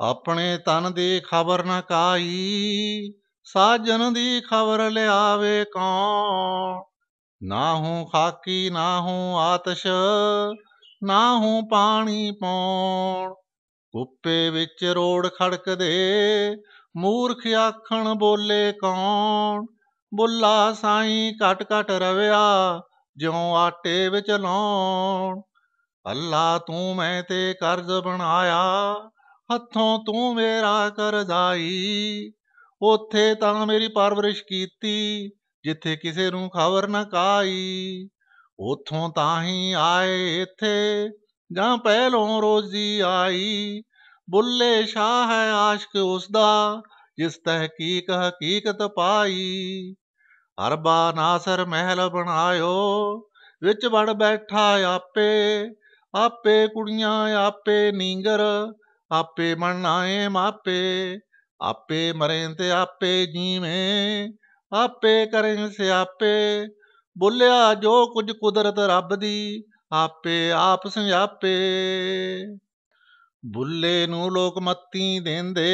ਆਪਣੇ ਤਨ ਦੀ ਖਬਰ ਨਾ ਕਾਈ ਸਾਜਨ ਦੀ ਖਬਰ ਲਿਆਵੇ ਕੌਣ ਨਾ ਹੂੰ ਖਾਕੀ ਨਾ ਹੂੰ ਆਤਸ਼ ਨਾ ਹੂੰ ਪਾਣੀ ਪੌਣ ਕੁੱਪੇ ਵਿੱਚ ਰੋੜ ਖੜਕਦੇ ਮੂਰਖ ਆਖਣ ਬੋਲੇ ਕੌਣ ਬੁੱਲਾ ਸਾਈਂ ਘਟ ਘਟ ਰਵਿਆ ਜਿਉ ਆਟੇ ਵਿੱਚ ਲਾਉਣ ਅੱਲਾ ਤੂੰ ਮੈਂ ਤੇ ਕਰਜ਼ ਬਣਾਇਆ ਹੱਥੋਂ ਤੂੰ ਮੇਰਾ ਕਰਜ਼ਾਈ ਉੱਥੇ ਤਾਂ ਮੇਰੀ ਪਰਵਰਿਸ਼ ਕੀਤੀ ਜਿੱਥੇ ਕਿਸੇ ਨੂੰ ਖਬਰ ਨਾ ਕਾਈ ਉਥੋਂ ਤਾਂ ਹੀ ਆਏ ਇੱਥੇ ਜਾਂ ਪਹਿਲੋਂ ਰੋਜ਼ੀ ਆਈ ਬੁੱਲੇ ਸ਼ਾਹ ਹੈ ਆਸ਼ਕ ਉਸ ਦਾ ਜਿਸ ਤਹਿਕੀਕ ਹਕੀਕਤ ਪਾਈ ਅਰਬਾ ਨਾਸਰ ਮਹਿਲ ਬਣਾਇਓ ਵਿੱਚ ਵੜ ਬੈਠਾ ਆਪੇ ਆਪੇ ਕੁੜੀਆਂ ਆਪੇ ਨੀਂਗਰ ਆਪੇ ਮਰਨਾਏ ਮਾਪੇ ਆਪੇ ਮਰੇ ਤੇ ਆਪੇ ਜੀਵੇਂ ਆਪੇ ਕਰੇ ਸਿਆਪੇ ਬੋਲਿਆ ਜੋ ਕੁਝ ਕੁਦਰਤ ਰੱਬ ਦੀ ਆਪੇ ਆਪ ਸੰਯਾਪੇ ਬੁੱਲੇ ਨੂੰ ਲੋਕ ਮੱਤੀ ਦੇਂਦੇ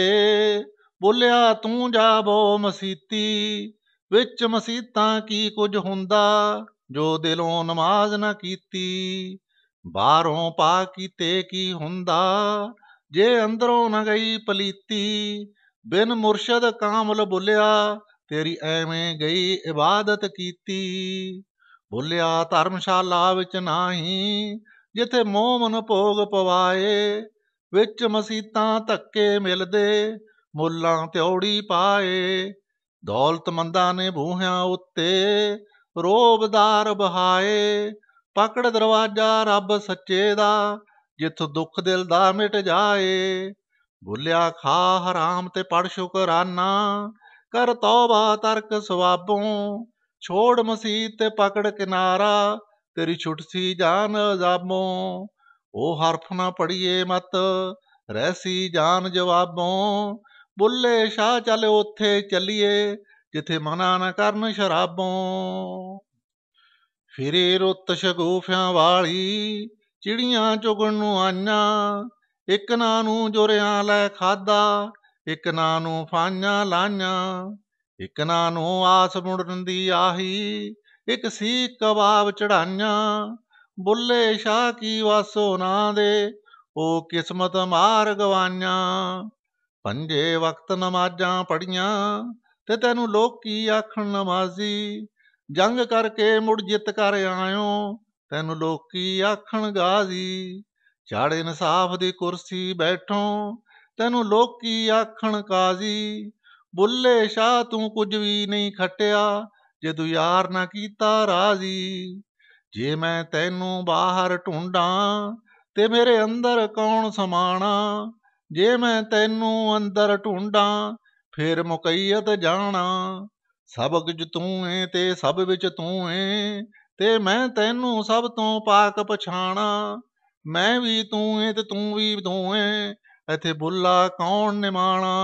ਬੋਲਿਆ ਤੂੰ ਜਾਬੋ ਮਸੀਤੀ ਵਿੱਚ ਮਸੀਤਾਂ ਕੀ ਕੁਝ ਹੁੰਦਾ ਜੋ ਦਿਲੋਂ ਨਮਾਜ਼ ਨਾ ਕੀਤੀ ਬਾਹਰੋਂ ਪਾ ਕੀਤੇ ਕੀ ਹੁੰਦਾ ਜੇ ਅੰਦਰੋਂ ਨਾ ਗਈ ਪਲੀਤੀ ਬਿਨ ਮੁਰਸ਼ਦ ਕਾਮਲ ਬੁੱਲਿਆ ਤੇਰੀ ਐਵੇਂ ਗਈ ਇਬਾਦਤ ਕੀਤੀ ਬੁੱਲਿਆ ਧਰਮਸ਼ਾਲਾ ਵਿੱਚ ਨਾਹੀ ਜਿੱਥੇ ਮੋਮਨ ਭੋਗ ਪਵਾਏ ਵਿੱਚ ਮਸੀਤਾਂ ਧੱਕੇ ਮਿਲਦੇ ਮੁੱਲਾਂ ਤਿਉੜੀ ਪਾਏ ਦੌਲਤਮੰਦਾਂ ਨੇ ਬੂਹਿਆਂ ਉੱਤੇ ਰੋਬਦਾਰ ਬਹਾਏ ਪਕੜ ਦਰਵਾਜਾ ਰੱਬ ਸੱਚੇ ਦਾ ਜਿਥ ਦੁੱਖ ਦਿਲ ਦਾ ਮਿਟ ਜਾਏ ਭੁੱਲਿਆ ਖਾ ਹਰਾਮ ਤੇ ਪੜ ਸ਼ੁਕਰਾਨਾ ਕਰ ਤੌਬਾ ਤਰਕ ਸਵਾਬੋਂ ਛੋੜ ਮਸੀਤ ਤੇ ਪਕੜ ਕਿਨਾਰਾ ਤੇਰੀ ਛੁਟਸੀ ਜਾਨ ਅਜ਼ਾਬੋਂ ਉਹ ਹਰਫ ਨਾ ਪੜੀਏ ਮਤ ਰਹਿਸੀ ਜਾਨ ਜਵਾਬੋਂ ਬੁੱਲੇ ਸ਼ਾ ਚੱਲ ਉੱਥੇ ਚੱਲੀਏ ਜਿੱਥੇ ਮਨਾ ਨਾ ਕਰਨ ਸ਼ਰਾਬੋਂ ਫਿਰੇ ਰੁੱਤ ਸ਼ਗੂਫਿਆਂ ਵਾਲੀ ਚਿੜੀਆਂ ਚੁਗਣ ਨੂੰ ਆਈਆਂ ਇੱਕ ਨਾਂ ਨੂੰ ਜੁਰਿਆਂ ਲੈ ਖਾਦਾ ਇੱਕ ਨਾਂ ਨੂੰ ਫਾਂਆਂ ਲਾਈਆਂ ਇੱਕ ਨਾਂ ਨੂੰ ਆਸ ਮੁੜਨ ਦੀ ਆਹੀ ਇੱਕ ਸੀ ਕਬਾਬ ਚੜਾਈਆਂ ਬੁੱਲੇ ਸ਼ਾਹ ਕੀ ਵਾਸੋ ਨਾਂ ਦੇ ਉਹ ਕਿਸਮਤ ਮਾਰ ਗਵਾਈਆਂ ਪੰਜੇ ਵਕਤ ਨਮਾਜ਼ਾਂ ਪੜੀਆਂ ਤੇ ਤੈਨੂੰ ਲੋਕੀ ਆਖਣ ਨਮਾਜ਼ੀ ਜੰਗ ਕਰਕੇ ਮੁੜ ਜਿੱਤ ਕਰ ਆਇਓ ਤੈਨੂੰ ਲੋਕੀ ਆਖਣ ਗਾਜ਼ੀ ਝਾੜੇ ਇਨਸਾਫ ਦੀ ਕੁਰਸੀ ਬੈਠੋ ਤੈਨੂੰ ਲੋਕੀ ਆਖਣ ਕਾਜ਼ੀ ਬੁੱਲੇ ਸ਼ਾਹ ਤੂੰ ਕੁਝ ਵੀ ਨਹੀਂ ਖਟਿਆ ਜੇ ਤੂੰ ਯਾਰ ਨਾ ਕੀਤਾ ਰਾਜ਼ੀ ਜੇ ਮੈਂ ਤੈਨੂੰ ਬਾਹਰ ਢੂੰਡਾਂ ਤੇ ਮੇਰੇ ਅੰਦਰ ਕੌਣ ਸਮਾਣਾ ਜੇ ਮੈਂ ਤੈਨੂੰ ਅੰਦਰ ਢੂੰਡਾਂ ਫੇਰ ਮੁਕਈਅਤ ਜਾਣਾ ਸਭ ਕੁਝ ਤੂੰ ਏ ਤੇ ਸਭ ਵਿੱਚ ਤੂੰ ਏ ਤੇ ਮੈਂ ਤੈਨੂੰ ਸਭ ਤੋਂ ਪਾਕ ਪਛਾਣਾ ਮੈਂ ਵੀ ਤੂੰ ਏ ਤੇ ਤੂੰ ਵੀ ਤੂੰ ਏ ਇਥੇ ਬੁੱਲਾ ਕੌਣ ਨਿਮਾਣਾ